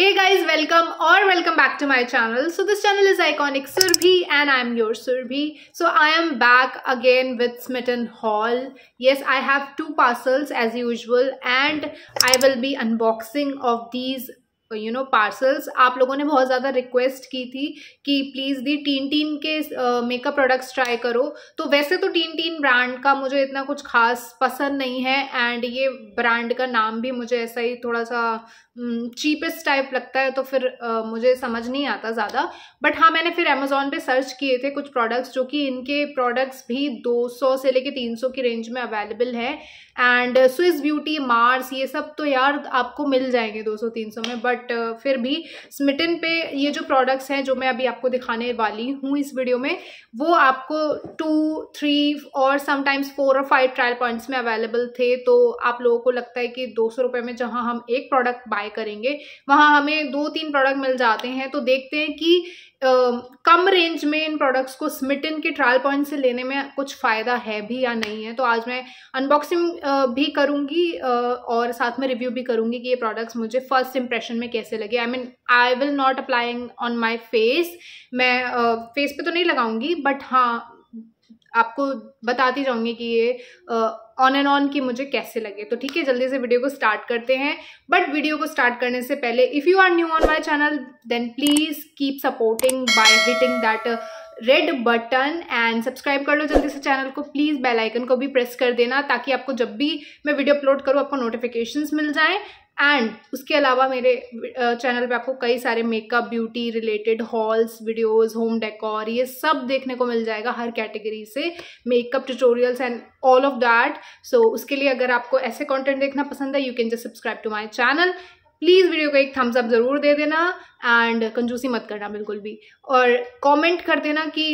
Hey guys, welcome or welcome back to my channel. So this channel is Iconic Surbhi and I'm your Surbhi. So I am back again with Smitten haul. Yes, I have two parcels as usual and I will be unboxing of these you know parcels आप लोगों ने बहुत ज़्यादा request की थी कि please the teen teen के makeup products try करो तो वैसे तो टीन टीन ब्रांड का मुझे इतना कुछ खास पसंद नहीं है एंड ये ब्रांड का नाम भी मुझे ऐसा ही थोड़ा सा चीपेस्ट टाइप लगता है तो फिर uh, मुझे समझ नहीं आता ज़्यादा बट हाँ मैंने फिर अमेज़ोन पर सर्च किए थे कुछ प्रोडक्ट्स जो कि इनके प्रोडक्ट्स भी दो से लेके तीन की रेंज में अवेलेबल है एंड स्विस ब्यूटी मार्स ये सब तो यार आपको मिल जाएंगे 200-300 में बट uh, फिर भी स्मिटन पे ये जो प्रोडक्ट्स हैं जो मैं अभी आपको दिखाने वाली हूँ इस वीडियो में वो आपको टू थ्री और समटाइम्स फोर और फाइव ट्रायल पॉइंट्स में अवेलेबल थे तो आप लोगों को लगता है कि दो सौ में जहाँ हम एक प्रोडक्ट बाय करेंगे वहाँ हमें दो तीन प्रोडक्ट मिल जाते हैं तो देखते हैं कि कम रेंज में इन प्रोडक्ट्स को स्मिटिन के ट्रायल पॉइंट से लेने में कुछ फ़ायदा है भी या नहीं है तो आज मैं अनबॉक्सिंग भी करूँगी और साथ में रिव्यू भी करूँगी कि ये प्रोडक्ट्स मुझे फर्स्ट इंप्रेशन में कैसे लगे I mean I will not applying on my face मैं फेस पे तो नहीं लगाऊंगी बट हाँ आपको बताती जाऊंगी कि ये ऑन एंड ऑन की मुझे कैसे लगे तो ठीक है जल्दी से वीडियो को स्टार्ट करते हैं बट वीडियो को स्टार्ट करने से पहले if you are new on my channel then please keep supporting by hitting that red button and subscribe कर लो जल्दी से चैनल को प्लीज़ बेल आइकन को भी प्रेस कर देना ताकि आपको जब भी मैं वीडियो अपलोड करूँ आपको नोटिफिकेशंस मिल जाएं एंड उसके अलावा मेरे चैनल पे आपको कई सारे makeup beauty related hauls videos home decor ये सब देखने को मिल जाएगा हर कैटेगरी से makeup tutorials and all of that so उसके लिए अगर आपको ऐसे कंटेंट देखना पसंद है you can just subscribe to my channel please video को एक थम्स अप ज़रूर दे देना एंड कंजूसी मत करना बिल्कुल भी और कॉमेंट कर देना कि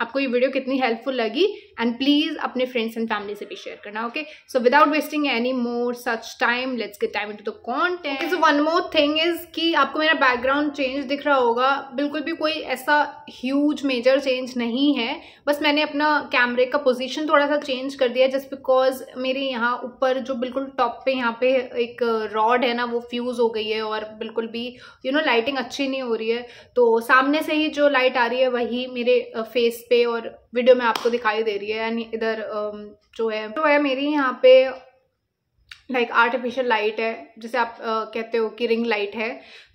आपको ये वीडियो कितनी हेल्पफुल लगी एंड प्लीज़ अपने फ्रेंड्स एंड फैमिली से भी शेयर करना okay so without wasting any more such time let's get time to the content so one more thing is कि आपको मेरा बैकग्राउंड चेंज दिख रहा होगा बिल्कुल भी कोई ऐसा ह्यूज मेजर चेंज नहीं है बस मैंने अपना कैमरे का पोजिशन थोड़ा सा चेंज कर दिया जस्ट बिकॉज मेरे यहाँ ऊपर जो बिल्कुल टॉप पे यहाँ पे एक रॉड है ना वो फ्यूज़ हो गई है और बिल्कुल भी यू नो लाइटिंग अच्छी नहीं हो रही है तो सामने से ही जो लाइट आ रही है वही मेरे फेस पे और वीडियो में आपको दिखाई दे रही है एंड इधर जो है जो है मेरी यहाँ पे लाइक आर्टिफिशियल लाइट है जिसे आप आ, कहते हो कि रिंग लाइट है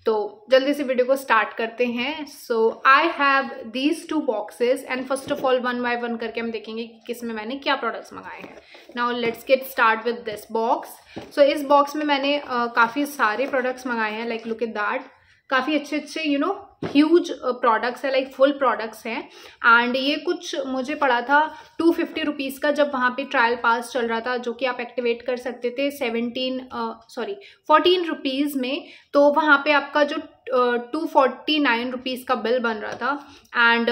तो जल्दी से वीडियो को स्टार्ट करते हैं so I have these two boxes and first of all one by one करके हम देखेंगे कि किस में मैंने क्या प्रोडक्ट्स मंगाए हैं now let's get start with this box so इस बॉक्स में मैंने काफ़ी सारे प्रोडक्ट्स मंगाए हैं लाइक लुक एट दैट काफ़ी अच्छे अच्छे you you know know, huge products है लाइक फुल प्रोडक्ट्स हैं एंड ये कुछ मुझे पड़ा था टू फिफ्टी रुपीज़ का जब वहाँ पे ट्रायल पास चल रहा था जो कि आप एक्टिवेट कर सकते थे सेवनटीन सॉरी फोर्टीन रुपीज़ में तो वहाँ पे आपका जो टू फोर्टी नाइन रुपीज़ का बिल बन रहा था एंड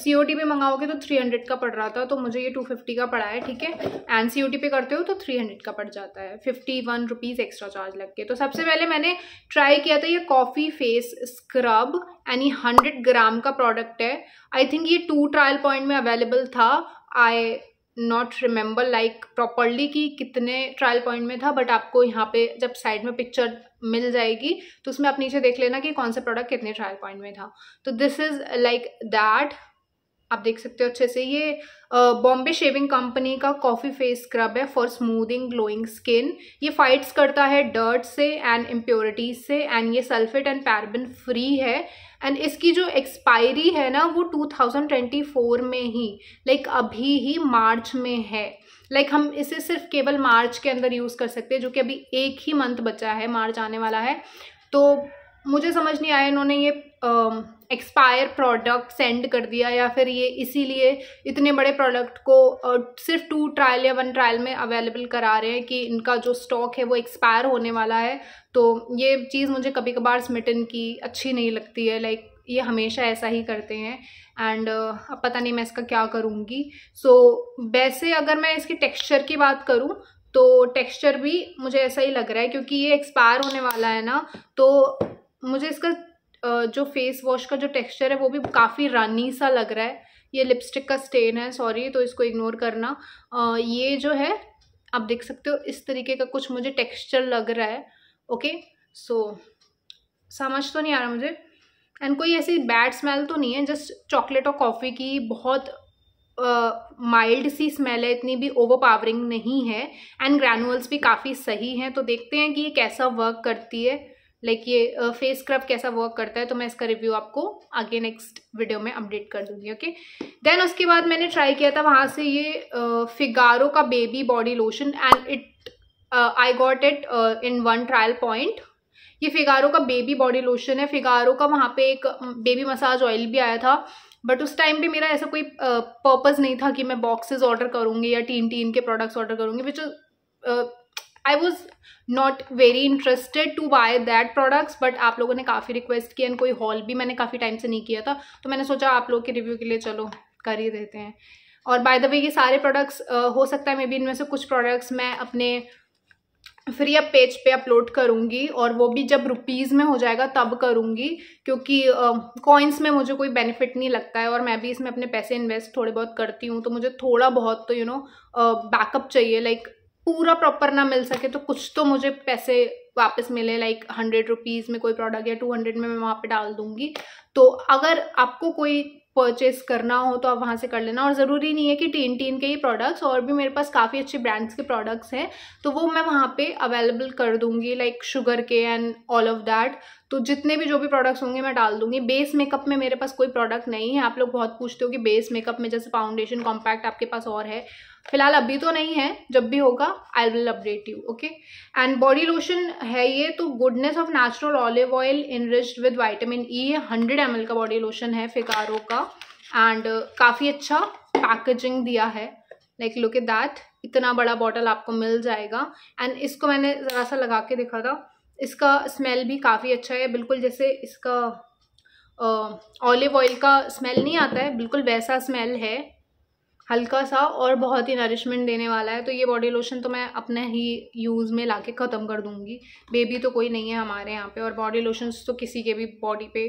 सी ओ टी पे मंगाओगे तो थ्री हंड्रेड का पड़ रहा था तो मुझे ये टू फिफ्टी का पड़ा है ठीक है एंड सी ओ टी पे करते हो तो थ्री हंड्रेड का पड़ जाता है fifty one rupees extra charge लग के तो सबसे पहले मैंने ट्राई किया था ये कॉफ़ी फेस स्क्रब यानी हंड्रेड ग्राम का प्रोडक्ट है आई थिंक ये टू ट्रायल पॉइंट में अवेलेबल था I not remember like properly कि कितने ट्रायल पॉइंट में था बट आपको यहाँ पे जब साइड में पिक्चर मिल जाएगी तो उसमें आप नीचे देख लेना कि कौन सा प्रोडक्ट कितने ट्रायल पॉइंट में था तो दिस इज़ लाइक दैट आप देख सकते हो अच्छे से ये बॉम्बे शेविंग कंपनी का कॉफ़ी फेस स्क्रब है फॉर स्मूदिंग ग्लोइंग स्किन ये फाइट्स करता है डर्ट से एंड इम्प्योरिटीज से एंड ये सल्फेट एंड पैरबिन फ्री है एंड इसकी जो एक्सपायरी है ना वो 2024 में ही लाइक like अभी ही मार्च में है लाइक like हम इसे सिर्फ केवल मार्च के अंदर यूज़ कर सकते हैं जो कि अभी एक ही मंथ बचा है मार्च आने वाला है तो मुझे समझ नहीं आया इन्होंने ये एक्सपायर प्रोडक्ट सेंड कर दिया या फिर ये इसीलिए इतने बड़े प्रोडक्ट को सिर्फ टू ट्रायल या वन ट्रायल में अवेलेबल करा रहे हैं कि इनका जो स्टॉक है वो एक्सपायर होने वाला है तो ये चीज़ मुझे कभी कभार स्मिटन की अच्छी नहीं लगती है लाइक ये हमेशा ऐसा ही करते हैं एंड अब uh, पता नहीं मैं इसका क्या करूँगी सो so, वैसे अगर मैं इसकी टेक्सचर की बात करूँ तो टेक्सचर भी मुझे ऐसा ही लग रहा है क्योंकि ये एक्सपायर होने वाला है ना तो मुझे इसका जो फेस वॉश का जो टेक्सचर है वो भी काफ़ी रानी सा लग रहा है ये लिपस्टिक का स्टेन है सॉरी तो इसको इग्नोर करना ये जो है आप देख सकते हो इस तरीके का कुछ मुझे टेक्सचर लग रहा है ओके सो so, समझ तो नहीं आ रहा मुझे एंड कोई ऐसी बैड स्मेल तो नहीं है जस्ट चॉकलेट और कॉफ़ी की बहुत माइल्ड uh, सी स्मेल है इतनी भी ओवर पावरिंग नहीं है एंड ग्रैनुअल्स भी काफ़ी सही हैं तो देखते हैं कि ये कैसा वर्क करती है लाइक ये फेस स्क्रब कैसा वर्क करता है तो मैं इसका रिव्यू आपको आगे नेक्स्ट वीडियो में अपडेट कर दूंगी ओके देन उसके बाद मैंने ट्राई किया था वहाँ से ये फिगारो का baby body lotion and it I got it in one trial point ये फिगारो का बेबी बॉडी लोशन है फिगारो का वहाँ पे एक बेबी मसाज ऑयल भी आया था बट उस टाइम पे मेरा ऐसा कोई पर्पज़ नहीं था कि मैं बॉक्सेस ऑर्डर करूँगी या टीन टीन के प्रोडक्ट्स ऑर्डर करूँगी which I was not very interested to buy that products but आप लोगों ने काफ़ी रिक्वेस्ट किया एंड कोई हॉल भी मैंने काफ़ी टाइम से नहीं किया था तो मैंने सोचा आप लोग के रिव्यू के लिए चलो कर ही देते हैं और बाय द वे ये सारे प्रोडक्ट्स हो सकता है मे बी इनमें से कुछ प्रोडक्ट्स मैं अपने फ्री अप पेज पे अपलोड करूँगी और वो भी जब रुपीज़ में हो जाएगा तब करूँगी क्योंकि कॉइन्स uh, में मुझे कोई बेनिफिट नहीं लगता है और मैं भी इसमें अपने पैसे इन्वेस्ट थोड़े बहुत करती हूँ तो मुझे थोड़ा बहुत तो यू नो बैकअप चाहिए लाइक like, पूरा प्रॉपर ना मिल सके तो कुछ तो मुझे पैसे वापस मिले लाइक हंड्रेड रुपीज़ में कोई प्रोडक्ट या टू हंड्रेड में मैं वहाँ पे डाल दूँगी तो अगर आपको कोई परचेस करना हो तो आप वहाँ से कर लेना और ज़रूरी नहीं है कि टीन टीन के ही प्रोडक्ट्स और भी मेरे पास काफ़ी अच्छे ब्रांड्स के प्रोडक्ट्स हैं तो वो मैं वहाँ पे अवेलेबल कर दूंगी लाइक शुगर के एंड ऑल ऑफ दैट तो जितने भी जो भी प्रोडक्ट्स होंगे मैं डाल दूंगी बेस मेकअप में मेरे पास कोई प्रोडक्ट नहीं है आप लोग बहुत पूछते हो कि बेस मेकअप में जैसे फाउंडेशन कॉम्पैक्ट आपके पास और है फिलहाल अभी तो नहीं है जब भी होगा I will update you okay and body lotion है ये तो goodness of natural olive oil enriched with vitamin E ये हंड्रेड एम का बॉडी लोशन है फिकारो का एंड uh, काफ़ी अच्छा पैकेजिंग दिया है लाइक लुक एट दैट इतना बड़ा बॉटल आपको मिल जाएगा एंड इसको मैंने ज़रा सा लगा के देखा था इसका स्मेल भी काफ़ी अच्छा है बिल्कुल जैसे इसका ऑलिव uh, ऑयल का स्मेल नहीं आता है बिल्कुल वैसा स्मेल है हल्का सा और बहुत ही नरिशमेंट देने वाला है तो ये बॉडी लोशन तो मैं अपने ही यूज़ में ला के ख़त्म कर दूँगी बेबी तो कोई नहीं है हमारे यहाँ पे और बॉडी लोशंस तो किसी के भी बॉडी पे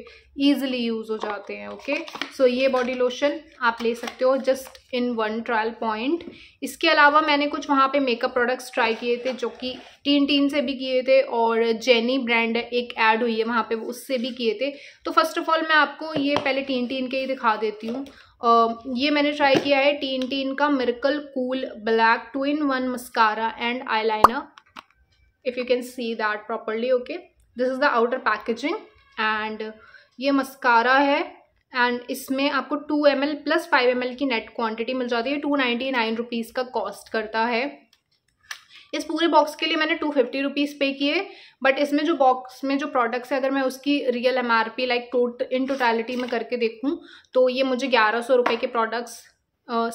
ईजिली यूज़ हो जाते हैं ओके सो ये बॉडी लोशन आप ले सकते हो just in one trial point इसके अलावा मैंने कुछ वहाँ पे मेकअप प्रोडक्ट्स ट्राई किए थे जो कि टीन टीन से भी किए थे और जेनी ब्रांड एक ऐड हुई है वहाँ पे उससे भी किए थे तो फर्स्ट ऑफ ऑल मैं आपको ये पहले टीन टीन के ही दिखा देती हूँ Um, ये मैंने ट्राई किया है टीन टीन का miracle cool black two in one mascara and eye liner if you can see that properly okay this is the outer packaging and ये मस्कारा है एंड इसमें आपको two M L plus five M L की net quantity मिल जाती है two ninety nine rupees का cost करता है इस पूरे बॉक्स के लिए मैंने टू फिफ्टी रुपीज़ पे किए बट इसमें जो बॉक्स में जो प्रोडक्ट्स है अगर मैं उसकी real M R P like tot in totality में करके देखूँ तो ये मुझे ग्यारह सौ रुपये के प्रोडक्ट्स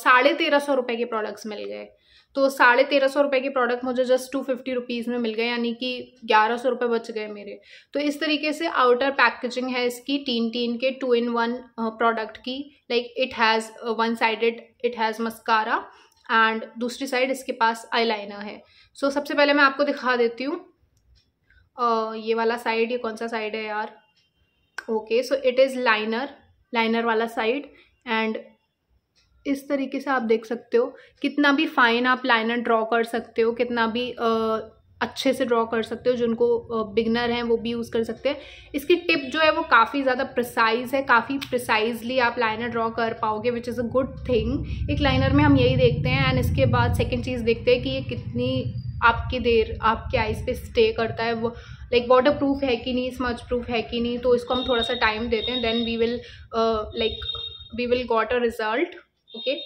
साढ़े तेरह सौ रुपये के प्रोडक्ट्स मिल गए तो साढ़े तेरह सौ रुपये के प्रोडक्ट मुझे जस्ट टू फिफ्टी रुपीज़ में मिल गए यानी कि ग्यारह सौ रुपये बच गए मेरे तो इस तरीके से आउटर पैकेजिंग है इसकी टीन टीन के टू इन वन प्रोडक्ट की like it has one sided it has mascara and दूसरी साइड इसके पास आईलाइनर है सो so, सबसे पहले मैं आपको दिखा देती हूँ ये वाला साइड ये कौन सा साइड है यार okay so it is liner liner वाला साइड एंड इस तरीके से आप देख सकते हो कितना भी फाइन आप लाइनर ड्रॉ कर सकते हो कितना भी आ, अच्छे से ड्रॉ कर सकते हो जिनको बिगनर हैं वो भी यूज़ कर सकते हैं इसकी टिप जो है वो काफ़ी ज़्यादा प्रिसाइज है काफ़ी प्रिसाइजली आप लाइनर ड्रॉ कर पाओगे which is a good thing एक लाइनर में हम यही देखते हैं एंड इसके बाद सेकेंड चीज़ देखते हैं कि ये कितनी आपकी देर आपके आइज़ पे स्टे करता है वो लाइक वाटर प्रूफ है कि नहीं स्मच प्रूफ है कि नहीं तो इसको हम थोड़ा सा टाइम देते हैं then we will like we will got a result okay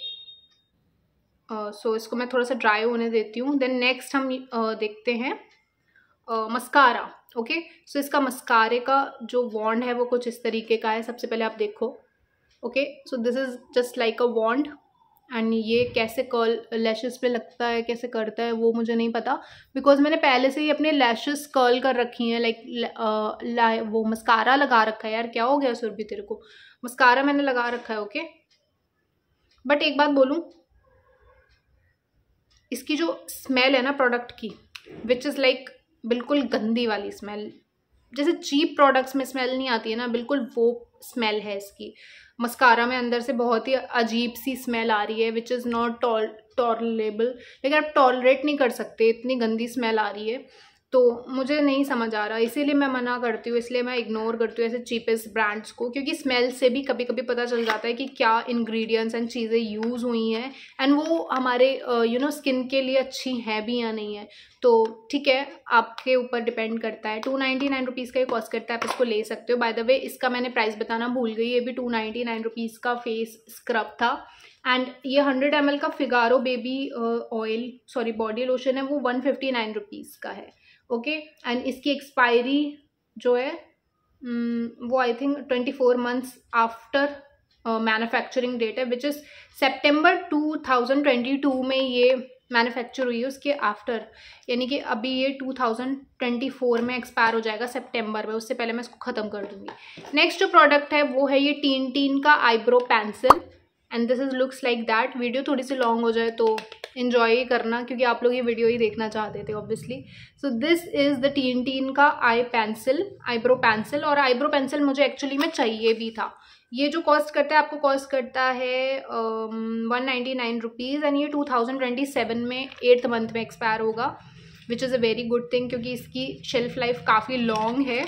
so इसको मैं थोड़ा सा ड्राई होने देती हूँ देन नेक्स्ट हम uh, देखते हैं मस्कारा ओके सो इसका मस्कारे का जो वॉन्ड है वो कुछ इस तरीके का है सबसे पहले आप देखो okay so this is just like a wand and ये कैसे कर्ल लैशेस पे लगता है कैसे करता है वो मुझे नहीं पता बिकॉज मैंने पहले से ही अपने लैशेस कर्ल कर रखी हैं लाइक वो मस्कारा लगा रखा है यार क्या हो गया सुरभि तेरे को मस्कारा मैंने लगा रखा है ओके बट एक बात बोलूँ इसकी जो स्मेल है ना प्रोडक्ट की विच इज़ लाइक बिल्कुल गंदी वाली स्मेल जैसे चीप प्रोडक्ट्स में स्मेल नहीं आती है ना बिल्कुल वो स्मेल है इसकी मस्कारा में अंदर से बहुत ही अजीब सी स्मेल आ रही है which is not tol tolerable लेकिन आप टॉलरेट नहीं कर सकते इतनी गंदी स्मेल आ रही है तो मुझे नहीं समझ आ रहा इसीलिए मैं मना करती हूँ इसलिए मैं इग्नोर करती हूँ ऐसे चीपेस्ट ब्रांड्स को क्योंकि स्मेल से भी कभी कभी पता चल जाता है कि क्या इंग्रेडिएंट्स एंड चीज़ें यूज़ हुई हैं एंड वो हमारे यू नो स्किन के लिए अच्छी हैं भी या नहीं है तो ठीक है आपके ऊपर डिपेंड करता है टू नाइन्टी नाइन रुपीज़ का ही कॉस्ट करता है आप इसको ले सकते हो बाय द वे इसका मैंने प्राइस बताना भूल गई ये भी टू नाइन्टी नाइन रुपीज़ का फेस स्क्रब था एंड ये हंड्रेड एम का Figaro baby oil sorry body lotion है वो वन फिफ्टी नाइन रुपीज़ का है ओके एंड इसकी एक्सपायरी जो है mm, वो I think twenty four months after manufacturing date है which is two thousand twenty two में ये मैन्युफैक्चर हुई है उसके आफ्टर यानी कि अभी ये फोर में एक्सपायर हो जाएगा सेप्टेम्बर में उससे पहले मैं इसको ख़त्म कर दूंगी नेक्स्ट जो प्रोडक्ट है वो है ये टीन टीन का eyebrow pencil and this is looks like that video थोड़ी सी लॉन्ग हो जाए तो इन्जॉय करना क्योंकि आप लोग ये वीडियो ही देखना चाहते थे obviously so this is the teen teen का आई पेंसिल आईब्रो पेंसिल और आईब्रो पेंसिल मुझे एक्चुअली में चाहिए भी था ये जो कॉस्ट करता है आपको कॉस्ट करता है one ninety nine rupees and ये टू थाउजेंड ट्वेंटी सेवन में एट्थ मंथ में एक्सपायर होगा which is a very good thing क्योंकि इसकी शेल्फ लाइफ काफ़ी लॉन्ग है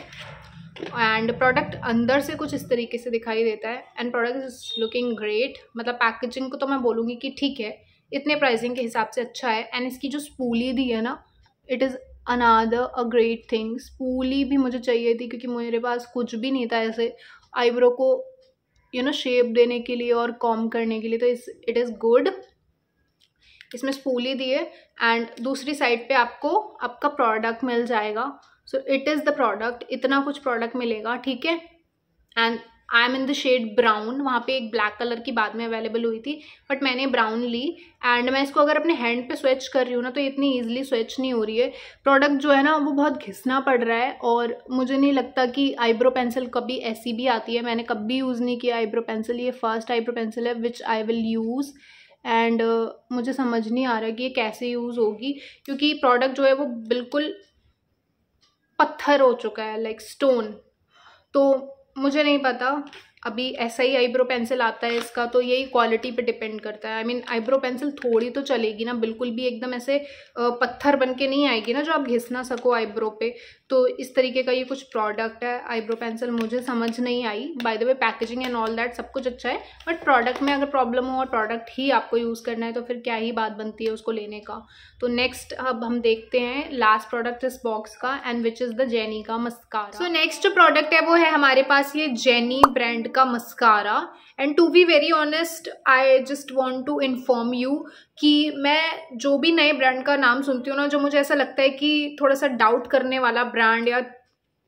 एंड प्रोडक्ट अंदर से कुछ इस तरीके से दिखाई देता है and product is looking great मतलब पैकेजिंग को तो मैं बोलूँगी कि ठीक है इतने प्राइसिंग के हिसाब से अच्छा है एंड इसकी जो स्पूली दी है ना it is another a great thing spoolie भी मुझे चाहिए थी क्योंकि मेरे पास कुछ भी नहीं था ऐसे आईब्रो को यू नो शेप देने के लिए और कॉम करने के लिए तो इस इट इज़ गुड इसमें स्पूली दी है एंड दूसरी साइड पे आपको आपका प्रोडक्ट मिल जाएगा so it is the product इतना कुछ प्रोडक्ट मिलेगा ठीक है and I am in the shade brown वहाँ पे एक ब्लैक कलर की बाद में अवेलेबल हुई थी बट मैंने ब्राउन ली एंड मैं इसको अगर अपने हैंड पे स्वेच कर रही हूँ ना तो इतनी ईजिली स्वेच नहीं हो रही है प्रोडक्ट जो है ना वो बहुत घिसना पड़ रहा है और मुझे नहीं लगता कि आईब्रो पेंसिल कभी ऐसी भी आती है मैंने कभी यूज़ नहीं किया आईब्रो पेंसिल ये फर्स्ट आईब्रो पेंसिल है which I will use and मुझे समझ नहीं आ रहा कि ये कैसे यूज़ होगी क्योंकि प्रोडक्ट जो है वो बिल्कुल पत्थर हो चुका है लाइक like स्टोन तो मुझे नहीं पता अभी ऐसा ही आईब्रो पेंसिल आता है इसका तो यही क्वालिटी पे डिपेंड करता है आई मीन आईब्रो पेंसिल थोड़ी तो चलेगी ना बिल्कुल भी एकदम ऐसे पत्थर बन के नहीं आएगी ना जो आप घिस ना सको आईब्रो पे तो इस तरीके का ये कुछ प्रोडक्ट है आईब्रो पेंसिल मुझे समझ नहीं आई by the way packaging and all that सब कुछ अच्छा है बट प्रोडक्ट में अगर प्रॉब्लम हो और प्रोडक्ट ही आपको यूज़ करना है तो फिर क्या ही बात बनती है उसको लेने का तो नेक्स्ट अब हम देखते हैं लास्ट प्रोडक्ट इस बॉक्स का and which is the Jenny का मस्कारा सो नेक्स्ट जो प्रोडक्ट है वो है हमारे पास ये जेनी ब्रांड का mascara and to be very honest I just want to inform you कि मैं जो भी नए ब्रांड का नाम सुनती हूँ ना जो मुझे ऐसा लगता है कि थोड़ा सा डाउट करने वाला ब्रांड या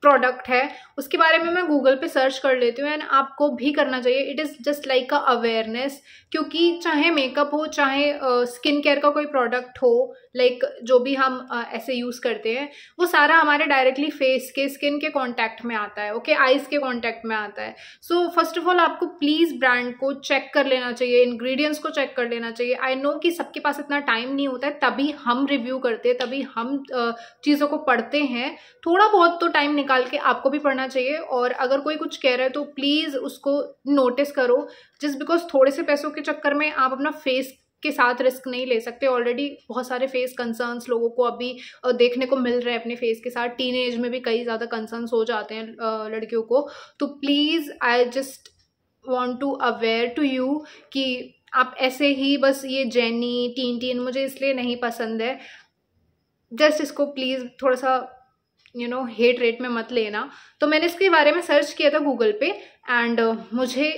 प्रोडक्ट है उसके बारे में मैं गूगल पे सर्च कर लेती हूँ एंड आपको भी करना चाहिए it is just like a awareness क्योंकि चाहे मेकअप हो चाहे स्किन uh, केयर का कोई प्रोडक्ट हो लाइक जो भी हम ऐसे यूज़ करते हैं वो सारा हमारे डायरेक्टली फेस के स्किन के कॉन्टैक्ट में आता है ओके आइज़ के कॉन्टैक्ट में आता है सो फर्स्ट ऑफ ऑल आपको प्लीज़ ब्रांड को चेक कर लेना चाहिए इंग्रेडिएंट्स को चेक कर लेना चाहिए आई नो कि सबके पास इतना टाइम नहीं होता है तभी हम रिव्यू करते हैं तभी हम चीज़ों को पढ़ते हैं थोड़ा बहुत तो टाइम निकाल के आपको भी पढ़ना चाहिए और अगर कोई कुछ कह रहा है तो प्लीज़ उसको नोटिस करो जस्ट बिकॉज थोड़े से पैसों के चक्कर में आप अपना फेस के साथ रिस्क नहीं ले सकते ऑलरेडी बहुत सारे फेस कंसर्न्स लोगों को अभी देखने को मिल रहे हैं अपने फेस के साथ टीन एज में भी कई ज़्यादा कंसर्न्स हो जाते हैं लड़कियों को तो please I just want to aware to you कि आप ऐसे ही बस ये जेनी टीन टीन मुझे इसलिए नहीं पसंद है जस्ट इसको प्लीज़ थोड़ा सा यू नो हेट रेट में मत लेना तो मैंने इसके बारे में सर्च किया था गूगल पे एंड uh, मुझे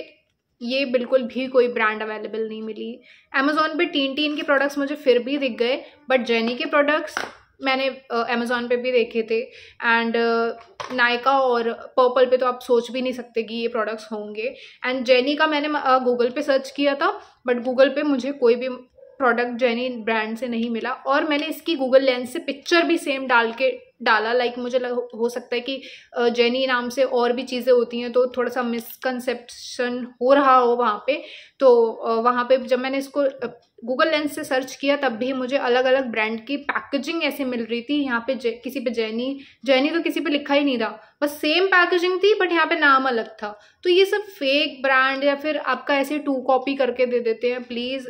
ये बिल्कुल भी कोई ब्रांड अवेलेबल नहीं मिली अमेज़ोन पे टीन टीन के प्रोडक्ट्स मुझे फिर भी दिख गए बट जेनी के प्रोडक्ट्स मैंने अमेज़ोन uh, पे भी देखे थे एंड uh, नायका और पर्पल पे तो आप सोच भी नहीं सकते कि ये प्रोडक्ट्स होंगे एंड जेनी का मैंने गूगल uh, पे सर्च किया था बट गूगल पे मुझे कोई भी प्रोडक्ट जेनी ब्रांड से नहीं मिला और मैंने इसकी गूगल लेंस से पिक्चर भी सेम डाल के डाला लाइक like मुझे लग, हो सकता है कि जेनी नाम से और भी चीज़ें होती हैं तो थोड़ा सा मिसकनसेप्शन हो रहा हो वहाँ पे तो वहाँ पे जब मैंने इसको गूगल लेंस से सर्च किया तब भी मुझे अलग अलग ब्रांड की पैकेजिंग ऐसे मिल रही थी यहाँ पे जे, किसी पे जैनी जैनी तो किसी पे लिखा ही नहीं था बस सेम पैकेजिंग थी बट यहाँ पे नाम अलग था तो ये सब फेक ब्रांड या फिर आपका ऐसे टू कॉपी करके दे देते हैं प्लीज़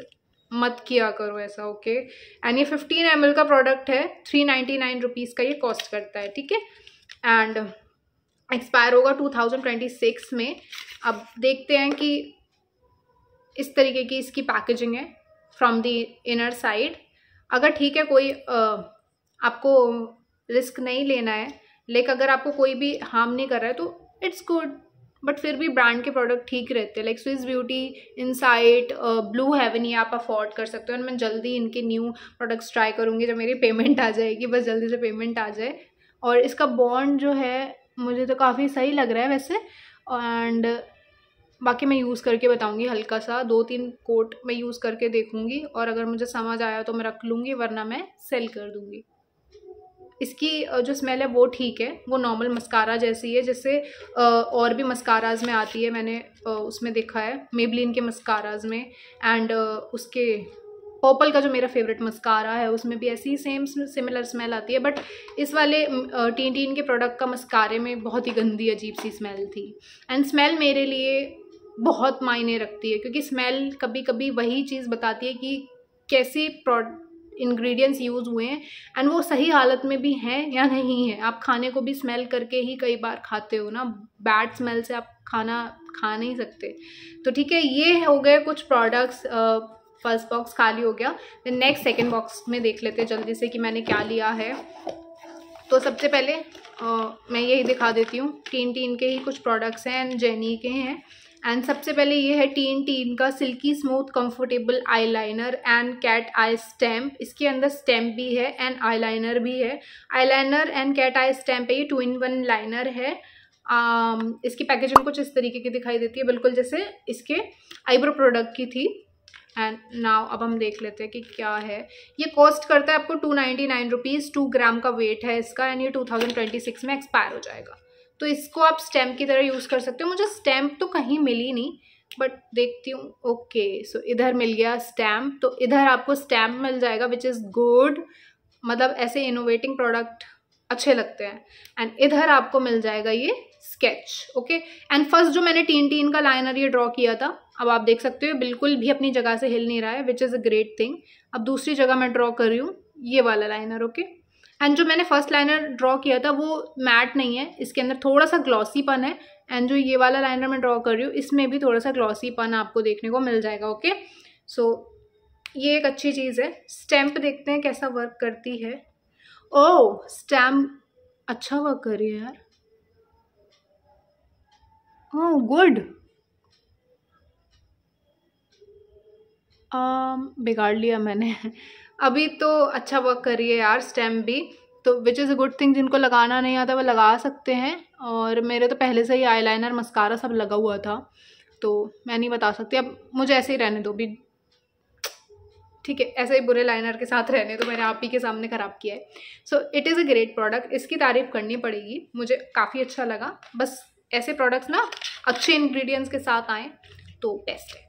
मत किया करो ऐसा ओके एंड ये फिफ्टीन एम का प्रोडक्ट है थ्री नाइन्टी नाइन रुपीज़ का ये कॉस्ट करता है ठीक है एंड एक्सपायर होगा टू थाउजेंड ट्वेंटी सिक्स में अब देखते हैं कि इस तरीके की इसकी पैकेजिंग है फ्रॉम दी इनर साइड अगर ठीक है कोई आ, आपको रिस्क नहीं लेना है लेकिन अगर आपको कोई भी हार्म नहीं कर रहा है तो इट्स गुड बट फिर भी ब्रांड के प्रोडक्ट ठीक रहते हैं like Swiss beauty insight blue heaven ये आप अफोर्ड कर सकते हो और मैं जल्दी इनके न्यू प्रोडक्ट्स ट्राई करूँगी जब मेरी पेमेंट आ जाएगी बस जल्दी से पेमेंट आ जाए और इसका बॉन्ड जो है मुझे तो काफ़ी सही लग रहा है वैसे एंड बाकी मैं यूज़ करके बताऊँगी हल्का सा दो तीन कोट मैं यूज़ करके देखूँगी और अगर मुझे समझ आया तो मैं रख लूँगी वरना मैं सेल कर दूँगी इसकी जो स्मेल है वो ठीक है वो नॉर्मल मस्कारा जैसी है जैसे और भी मस्काराज में आती है मैंने उसमें देखा है मेबलिन के मस्काराज में एंड उसके पर्पल का जो मेरा फेवरेट मस्कारा है उसमें भी ऐसी ही सेम सिमिलर स्मेल आती है बट इस वाले टीन टीन के प्रोडक्ट का मस्कारे में बहुत ही गंदी अजीब सी स्मेल थी एंड स्मेल मेरे लिए बहुत मायने रखती है क्योंकि स्मेल कभी कभी वही चीज़ बताती है कि कैसे प्रोड इंग्रेडिएंट्स यूज़ हुए हैं एंड वो सही हालत में भी हैं या नहीं है आप खाने को भी स्मेल करके ही कई बार खाते हो ना बैड स्मेल से आप खाना खा नहीं सकते तो ठीक है ये हो गए कुछ प्रोडक्ट्स फर्स्ट बॉक्स खाली हो गया देन नेक्स्ट सेकेंड बॉक्स में देख लेते हैं जल्दी से कि मैंने क्या लिया है तो सबसे पहले आ, मैं यही दिखा देती हूँ टीन टीन के ही कुछ प्रोडक्ट्स हैं एंड जेनी के हैं एंड सबसे पहले ये है टी टीन का silky smooth comfortable eyeliner and cat eye stamp इसके अंदर स्टैम्प भी है एंड आईलाइनर भी है eyeliner and cat eye stamp है ये टू इन वन लाइनर है um, इसकी पैकेजिंग कुछ इस तरीके की दिखाई देती है बिल्कुल जैसे इसके आईब्रो प्रोडक्ट की थी एंड नाव अब हम देख लेते हैं कि क्या है ये कॉस्ट करता है आपको two ninety nine rupees two gram का वेट है इसका एंड ये टू थाउजेंड ट्वेंटी सिक्स में एक्सपायर हो जाएगा तो इसको आप स्टैम्प की तरह यूज़ कर सकते हो मुझे स्टैम्प तो कहीं मिली नहीं बट देखती हूँ ओके सो इधर मिल गया स्टैम्प तो इधर आपको स्टैम्प मिल जाएगा विच इज़ गुड मतलब ऐसे इनोवेटिंग प्रोडक्ट अच्छे लगते हैं एंड इधर आपको मिल जाएगा ये स्केच ओके एंड फर्स्ट जो मैंने टीन टीन का लाइनर ये ड्रॉ किया था अब आप देख सकते हो बिल्कुल भी अपनी जगह से हिल नहीं रहा है which is a great thing अब दूसरी जगह मैं ड्रॉ कर रही हूँ ये वाला लाइनर ओके okay? एंड जो मैंने फर्स्ट लाइनर ड्रॉ किया था वो मैट नहीं है इसके अंदर थोड़ा सा ग्लॉसीपन है एंड जो ये वाला लाइनर मैं ड्रॉ कर रही हूँ इसमें भी थोड़ा सा ग्लॉसीपन आपको देखने को मिल जाएगा ओके सो so, ये एक अच्छी चीज़ है स्टैम्प देखते हैं कैसा वर्क करती है ओ oh, स्टैम्प अच्छा वर्क कर रही है यार ओ oh, गुड बिगाड़ लिया मैंने अभी तो अच्छा वर्क कर रही है यार स्टेम भी तो which is a good thing जिनको लगाना नहीं आता वो लगा सकते हैं और मेरे तो पहले से ही आईलाइनर मस्कारा सब लगा हुआ था तो मैं नहीं बता सकती अब मुझे ऐसे ही रहने दो भी ठीक है ऐसे ही बुरे लाइनर के साथ रहने तो मैंने आप ही के सामने ख़राब किया है so it is a great product इसकी तारीफ़ करनी पड़ेगी मुझे काफ़ी अच्छा लगा बस ऐसे प्रोडक्ट्स ना अच्छे इन्ग्रीडियंट्स के साथ आएँ तो बेस्ट है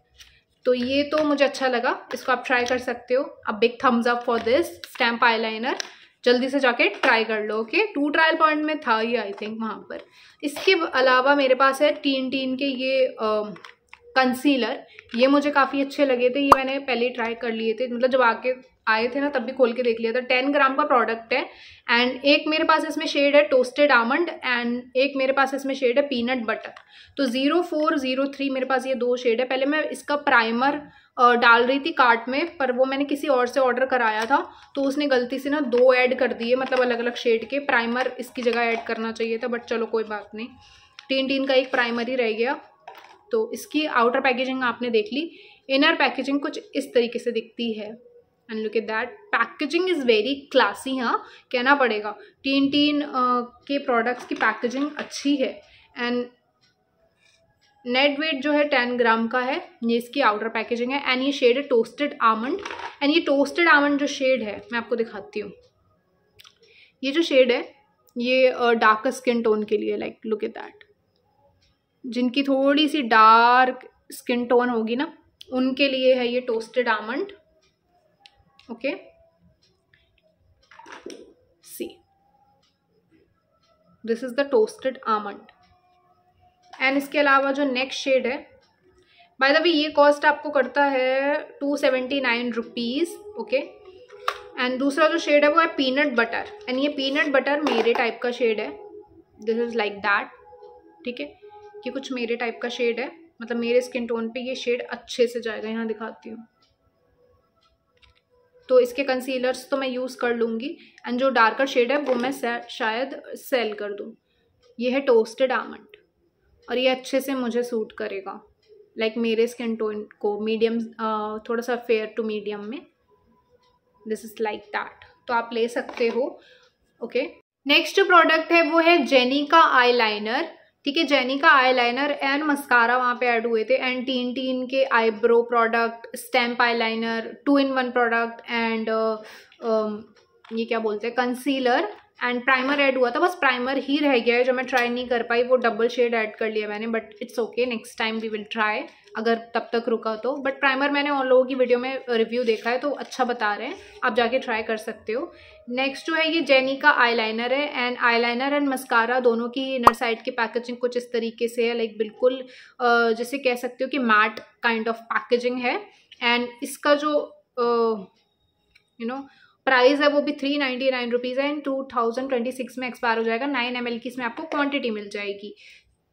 तो ये तो मुझे अच्छा लगा इसको आप ट्राई कर सकते हो अब big thumbs up for this stamp eyeliner जल्दी से जाके ट्राई कर लो ओके टू ट्रायल पॉइंट में था ये आई थिंक वहाँ पर इसके अलावा मेरे पास है टीन टीन के ये कंसीलर ये मुझे काफ़ी अच्छे लगे थे ये मैंने पहले ट्राई कर लिए थे मतलब जब आके आए थे ना तब भी खोल के देख लिया था टेन ग्राम का प्रोडक्ट है एंड एक मेरे पास इसमें शेड है टोस्टेड आमंड एंड एक मेरे पास इसमें शेड है पीनट बटर तो ज़ीरो फोर ज़ीरो थ्री मेरे पास ये दो शेड है पहले मैं इसका प्राइमर डाल रही थी कार्ट में पर वो मैंने किसी और से ऑर्डर कराया था तो उसने गलती से ना दो ऐड कर दिए मतलब अलग अलग शेड के प्राइमर इसकी जगह ऐड करना चाहिए था बट चलो कोई बात नहीं टीन टीन का एक प्राइमर ही रह गया तो इसकी आउटर पैकेजिंग आपने देख ली इनर पैकेजिंग कुछ इस तरीके से दिखती है and look at that packaging is very classy हाँ कहना पड़ेगा टीन टीन के प्रोडक्ट्स की पैकेजिंग अच्छी है एंड नेट वेट जो है टेन ग्राम का है ये इसकी आउटर पैकेजिंग है एंड ये शेड है टोस्टेड आमंड एंड ये टोस्टेड आमंड जो शेड है मैं आपको दिखाती हूँ ये जो शेड है ये डार्क स्किन टोन के लिए लाइक लुक एट दैट जिनकी थोड़ी सी डार्क स्किन टोन होगी ना उनके लिए है ये toasted almond okay see this is the toasted almond and इसके अलावा जो नेक्स्ट शेड है बाय द वे ये कॉस्ट आपको करता है two seventy nine rupees okay and दूसरा जो शेड है वो है पीनट बटर एंड ये पीनट बटर मेरे टाइप का शेड है दिस इज़ लाइक दैट ठीक है कि कुछ मेरे टाइप का शेड है मतलब मेरे स्किन टोन पे ये शेड अच्छे से जाएगा यहाँ दिखाती हूँ तो इसके कंसीलर्स तो मैं यूज़ कर लूँगी एंड जो डार्कर शेड है वो मैं शायद सेल कर दूँ ये है टोस्टेड आमंड और ये अच्छे से मुझे सूट करेगा लाइक like मेरे स्किन टोन को मीडियम थोड़ा सा फेयर टू मीडियम में दिस इज़ लाइक दैट तो आप ले सकते हो ओके नेक्स्ट जो प्रोडक्ट है वो है जेनी का आई ठीक है जेनी का आई लाइनर एंड मस्कारा वहाँ पे ऐड हुए थे एंड टीन टीन के eyebrow product stamp eye liner two in one product and ये क्या बोलते हैं कंसीलर एंड प्राइमर ऐड हुआ था बस प्राइमर ही रह गया है जो मैं ट्राई नहीं कर पाई वो डबल शेड ऐड कर लिया मैंने but it's okay next time we will try अगर तब तक रुका तो बट प्राइमर मैंने उन लोगों की वीडियो में रिव्यू देखा है तो अच्छा बता रहे हैं आप जाके ट्राई कर सकते हो नेक्स्ट जो है ये जेनी का आईलाइनर है एंड आईलाइनर एंड मस्कारा दोनों की इनर साइड की पैकेजिंग कुछ इस तरीके से है लाइक बिल्कुल जैसे कह सकते हो कि मैट काइंड ऑफ पैकेजिंग है एंड इसका जो you know you know, price है वो भी थ्री नाइन्टी नाइन रुपीज़ है and two thousand twenty six में एक्सपायर हो जाएगा नाइन एम एल की इसमें आपको क्वांटिटी मिल जाएगी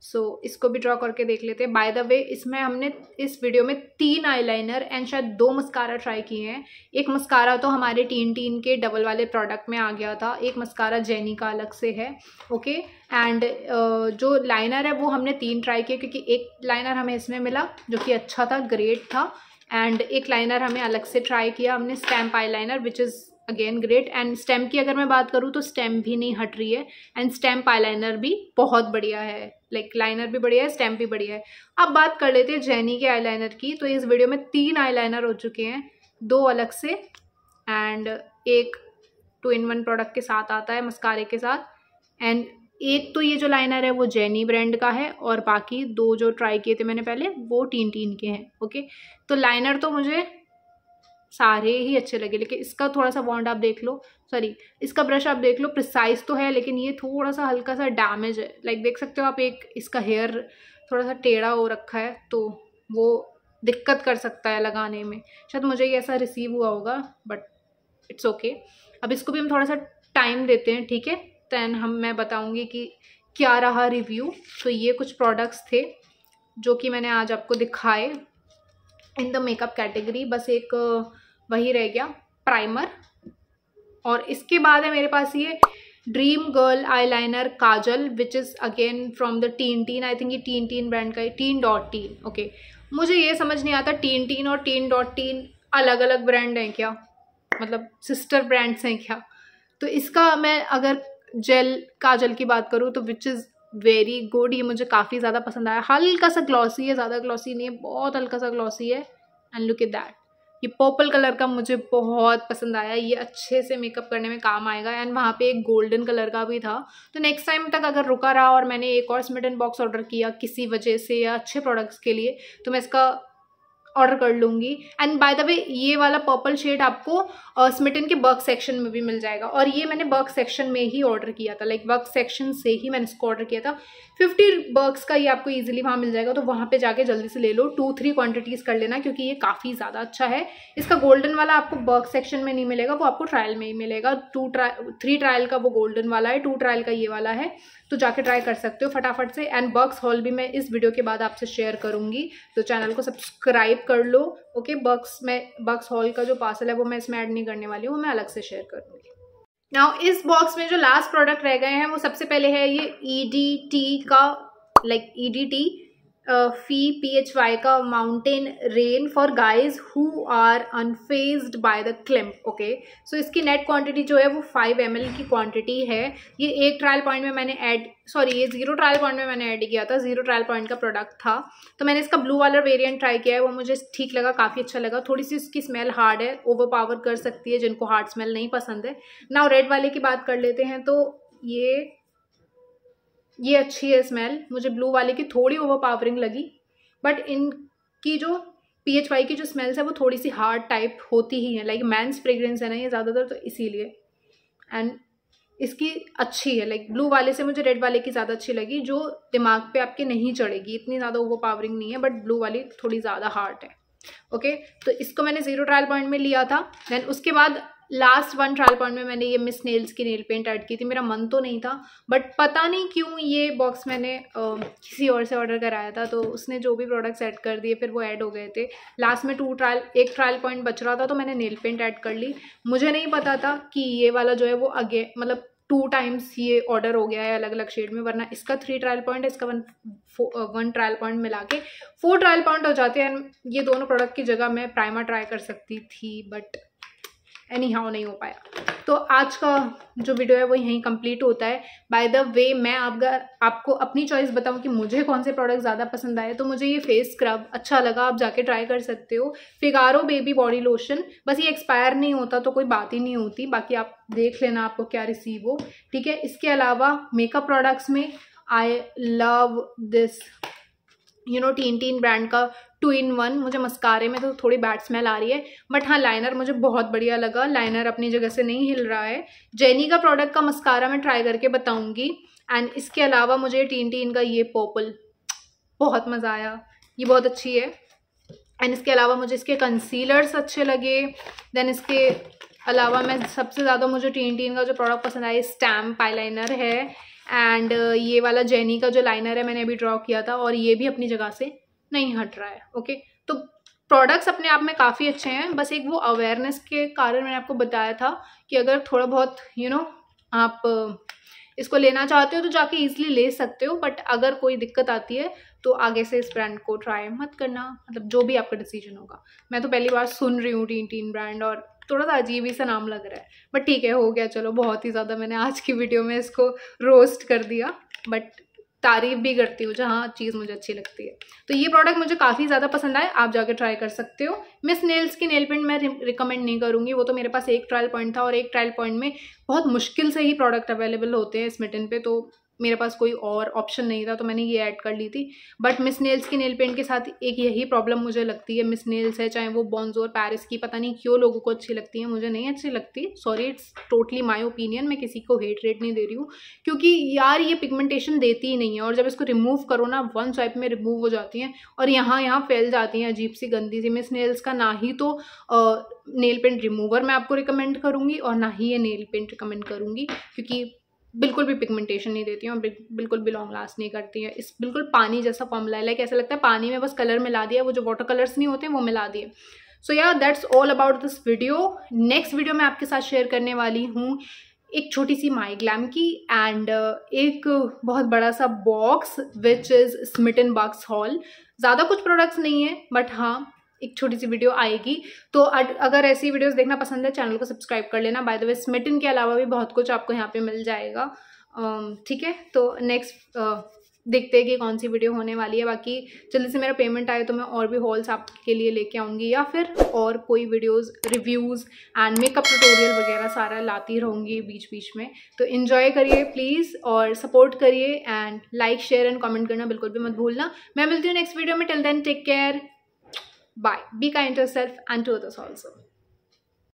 सो so, इसको भी ड्रॉ करके देख लेते हैं बाय द वे इसमें हमने इस वीडियो में तीन आईलाइनर एंड शायद दो मस्कारा ट्राई किए हैं एक मस्कारा तो हमारे टीन टीन के डबल वाले प्रोडक्ट में आ गया था एक मस्कारा जेनी का अलग से है ओके एंड uh, जो लाइनर है वो हमने तीन ट्राई किए क्योंकि एक लाइनर हमें इसमें मिला जो कि अच्छा था ग्रेट था एंड एक लाइनर हमें अलग से ट्राई किया हमने stamp eye liner which is again great and stamp की अगर मैं बात करूँ तो स्टेम भी नहीं हट रही है एंड स्टेम्प लाइनर भी बहुत बढ़िया है लाइक like, लाइनर भी बढ़िया है स्टेम भी बढ़िया है अब बात कर लेते हैं जैनी के लाइनर की तो इस वीडियो में तीन लाइनर हो चुके हैं दो अलग से एंड एक टू इन वन प्रोडक्ट के साथ आता है मस्कारे के साथ एंड एक तो ये जो लाइनर है वो जैनी ब्रांड का है और बाकी दो जो ट्राई किए थे मैंने पहले वो टीन टीन के हैं ओके तो लाइनर तो मुझे सारे ही अच्छे लगे लेकिन इसका थोड़ा सा बॉन्ड आप देख लो सॉरी इसका ब्रश आप देख लो प्रिसाइज तो है लेकिन ये थोड़ा सा हल्का सा डैमेज है लाइक देख सकते हो आप एक इसका हेयर थोड़ा सा टेढ़ा हो रखा है तो वो दिक्कत कर सकता है लगाने में शायद मुझे ये ऐसा रिसीव हुआ होगा बट इट्स ओके अब इसको भी हम थोड़ा सा टाइम देते हैं ठीक है दैन हम मैं बताऊँगी कि क्या रहा रिव्यू तो ये कुछ प्रोडक्ट्स थे जो कि मैंने आज आपको दिखाए इन द मेकअप कैटेगरी बस एक वही रह गया प्राइमर और इसके बाद है मेरे पास ये dream girl eyeliner kajal which is again from the teen teen I think ये टीन टीन ब्रांड का ही टीन डॉट टीन ओके मुझे ये समझ नहीं आता टीन टीन और टीन डॉट टीन अलग अलग ब्रांड हैं क्या मतलब सिस्टर ब्रांड्स हैं क्या तो इसका मैं अगर जेल काजल की बात करूँ तो विच इज़ वेरी गुड ये मुझे काफ़ी ज़्यादा पसंद आया हल्का सा ग्लॉसी है ज़्यादा ग्लॉसी नहीं है बहुत हल्का सा ग्लॉसी है एंड लुक इट दैट ये पर्पल कलर का मुझे बहुत पसंद आया ये अच्छे से मेकअप करने में काम आएगा एंड वहाँ पे एक गोल्डन कलर का भी था तो नेक्स्ट टाइम तक अगर रुका रहा और मैंने एक और स्मिटन बॉक्स ऑर्डर किया किसी वजह से या अच्छे प्रोडक्ट्स के लिए तो मैं इसका ऑर्डर कर लूँगी एंड बाय द वे ये वाला पर्पल शेड आपको स्मिटन के वर्क सेक्शन में भी मिल जाएगा और ये मैंने वर्क सेक्शन में ही ऑर्डर किया था लाइक वर्क सेक्शन से ही मैंने इसको ऑर्डर किया था फिफ्टी बर्ग्स का ही आपको ईजिली वहाँ मिल जाएगा तो वहाँ पे जाके जल्दी से ले लो टू थ्री क्वांटिटीज़ कर लेना क्योंकि ये काफ़ी ज़्यादा अच्छा है इसका गोल्डन वाला आपको बर्ग सेक्शन में नहीं मिलेगा वो आपको ट्रायल में ही मिलेगा टू ट्रा थ्री ट्रायल का वो गोल्डन वाला है टू ट्रायल का ये वाला है तो जाके ट्राई कर सकते हो फटाफट से एंड बर्क्स हॉल भी मैं इस वीडियो के बाद आपसे शेयर करूँगी तो चैनल को सब्सक्राइब कर लो ओके बर्क्स में बर्ग्स हॉल का जो पार्सल है वो मैं इसमें ऐड नहीं करने वाली हूँ मैं अलग से शेयर करूँगी नाउ इस बॉक्स में जो लास्ट प्रोडक्ट रह गए हैं वो सबसे पहले है ये ई डी टी का लाइक ई डी टी फी पी एच वाई का mountain rain for guys who are unfazed by the climb okay so इसकी नेट क्वांटिटी जो है वो फाइव एम की क्वांटिटी है ये एक ट्रायल पॉइंट में मैंने ऐड सॉरी ये जीरो ट्रायल पॉइंट में मैंने ऐड किया था जीरो ट्रायल पॉइंट का प्रोडक्ट था तो मैंने इसका ब्लू वाला वेरियंट ट्राई किया है वो मुझे ठीक लगा काफ़ी अच्छा लगा थोड़ी सी उसकी स्मेल हार्ड है ओवर पावर कर सकती है जिनको हार्ड स्मेल नहीं पसंद है ना रेड वाले की बात कर लेते हैं तो ये ये अच्छी है स्मेल मुझे ब्लू वाले की थोड़ी ओवर पावरिंग लगी बट इनकी जो पी एच वाई की जो स्मेल्स है वो थोड़ी सी हार्ड टाइप होती ही है लाइक मैंस फ्रेग्रेंस है ना ये ज़्यादातर तो इसीलिए एंड इसकी अच्छी है लाइक like, ब्लू वाले से मुझे रेड वाले की ज़्यादा अच्छी लगी जो दिमाग पे आपके नहीं चढ़ेगी इतनी ज़्यादा ओवर पावरिंग नहीं है बट ब्लू वाली थोड़ी ज़्यादा हार्ड है ओके तो इसको मैंने जीरो ट्रायल पॉइंट में लिया था देन उसके बाद लास्ट वन ट्रायल पॉइंट में मैंने ये मिस नेल्स की नेल पेंट ऐड की थी मेरा मन तो नहीं था बट पता नहीं क्यों ये बॉक्स मैंने आ, किसी और से ऑर्डर कराया था तो उसने जो भी प्रोडक्ट्स ऐड कर दिए फिर वो ऐड हो गए थे लास्ट में टू ट्रायल एक ट्रायल पॉइंट बच रहा था तो मैंने नेल पेंट ऐड कर ली मुझे नहीं पता था कि ये वाला जो है वो अगे मतलब टू टाइम्स ये ऑर्डर हो गया है अलग अलग शेड में वरना इसका थ्री ट्रायल पॉइंट इसका वन वन ट्रायल पॉइंट मिला के फोर ट्रायल पॉइंट हो जाते हैं ये दोनों प्रोडक्ट की जगह मैं प्राइमर ट्राई कर सकती थी बट एनी हाउ नहीं हो पाया तो आज का जो वीडियो है वो यहीं कंप्लीट होता है बाय द वे मैं आपका आपको अपनी चॉइस बताऊं कि मुझे कौन से प्रोडक्ट ज़्यादा पसंद आए तो मुझे ये फेस स्क्रब अच्छा लगा आप जाके ट्राई कर सकते हो फिगारो बेबी बॉडी लोशन बस ये एक्सपायर नहीं होता तो कोई बात ही नहीं होती बाकी आप देख लेना आपको क्या रिसीव हो ठीक है इसके अलावा मेकअप प्रोडक्ट्स में I love this you know teen teen brand का टू इन वन मुझे मस्कारे में तो थोड़ी बैड स्मेल आ रही है बट हाँ लाइनर मुझे बहुत बढ़िया लगा लाइनर अपनी जगह से नहीं हिल रहा है जेनी का प्रोडक्ट का मस्कारा मैं ट्राई करके बताऊँगी एंड इसके अलावा मुझे टीन टीन का ये पोपल बहुत मज़ा आया ये बहुत अच्छी है एंड इसके अलावा मुझे इसके कंसीलर्स अच्छे लगे देन इसके अलावा मैं सबसे ज़्यादा मुझे टीन टीन का जो प्रोडक्ट पसंद आया स्टैम्प आई लाइनर है एंड uh, ये वाला जेनी का जो लाइनर है मैंने अभी ड्रॉ किया था और ये भी अपनी जगह से नहीं हट रहा है ओके तो प्रोडक्ट्स अपने आप में काफ़ी अच्छे हैं बस एक वो अवेयरनेस के कारण मैंने आपको बताया था कि अगर थोड़ा बहुत यू you नो know, आप इसको लेना चाहते हो तो जाके ईजिली ले सकते हो बट अगर कोई दिक्कत आती है तो आगे से इस ब्रांड को ट्राई मत करना मतलब जो भी आपका डिसीजन होगा मैं तो पहली बार सुन रही हूँ टीन टीन ब्रांड और थोड़ा सा अजीब ही सा नाम लग रहा है बट ठीक है हो गया चलो बहुत ही ज़्यादा मैंने आज की वीडियो में इसको रोस्ट कर दिया बट तारीफ भी करती हूँ जहाँ चीज़ मुझे अच्छी लगती है तो ये प्रोडक्ट मुझे काफ़ी ज़्यादा पसंद आए आप जाकर ट्राई कर सकते हो मिस नेल्स की नेल पेंट मैं रिकमेंड नहीं करूँगी वो तो मेरे पास एक ट्रायल पॉइंट था और एक ट्रायल पॉइंट में बहुत मुश्किल से ही प्रोडक्ट अवेलेबल होते हैं स्मिटन पे तो मेरे पास कोई और ऑप्शन नहीं था तो मैंने ये ऐड कर ली थी बट मिस नेल्स की नेल पेंट के साथ एक यही प्रॉब्लम मुझे लगती है मिस नेल्स है चाहे वो बॉन्जो और पैरिस की पता नहीं क्यों लोगों को अच्छी लगती है मुझे नहीं अच्छी लगती sorry it's totally my opinion मैं किसी को हेट रेट नहीं दे रही हूँ क्योंकि यार ये पिगमेंटेशन देती ही नहीं है और जब इसको रिमूव करो ना वन स्वाइप में रिमूव हो जाती हैं और यहाँ यहाँ फैल जाती हैं अजीब सी गंदी सी मिस नेल्स का ना ही तो नेल पेंट रिमूवर मैं आपको रिकमेंड करूँगी और ना ही ये नेल पेंट रिकमेंड करूँगी क्योंकि बिल्कुल भी पिगमेंटेशन नहीं देती हूँ और बिल्कुल भी लॉन्ग लास्ट नहीं करती हैं इस बिल्कुल पानी जैसा फॉर्मूला है लाइक ऐसा लगता है पानी में बस कलर मिला दिया वो जो वाटर कलर्स नहीं होते वो मिला दिए so yeah that's all about this video next video मैं आपके साथ शेयर करने वाली हूँ एक छोटी सी माई ग्लैम की एंड uh, एक बहुत बड़ा सा box which is Smitten box haul ज़्यादा कुछ प्रोडक्ट्स नहीं है बट हाँ एक छोटी सी वीडियो आएगी तो अगर ऐसी वीडियोस देखना पसंद है चैनल को सब्सक्राइब कर लेना बाय द वे स्मिटिन के अलावा भी बहुत कुछ आपको यहाँ पे मिल जाएगा ठीक है तो नेक्स्ट देखते हैं कि कौन सी वीडियो होने वाली है बाकी जल्दी से मेरा पेमेंट आए तो मैं और भी हॉल्स आपके लिए लेके आऊँगी या फिर और कोई videos reviews and makeup tutorial वगैरह सारा लाती रहूँगी बीच बीच में तो इन्जॉय करिए प्लीज़ और सपोर्ट करिए and like share and comment करना बिल्कुल भी मत भूलना मैं मिलती हूँ नेक्स्ट वीडियो में till then take care Bye. Be kind to yourself and to others also.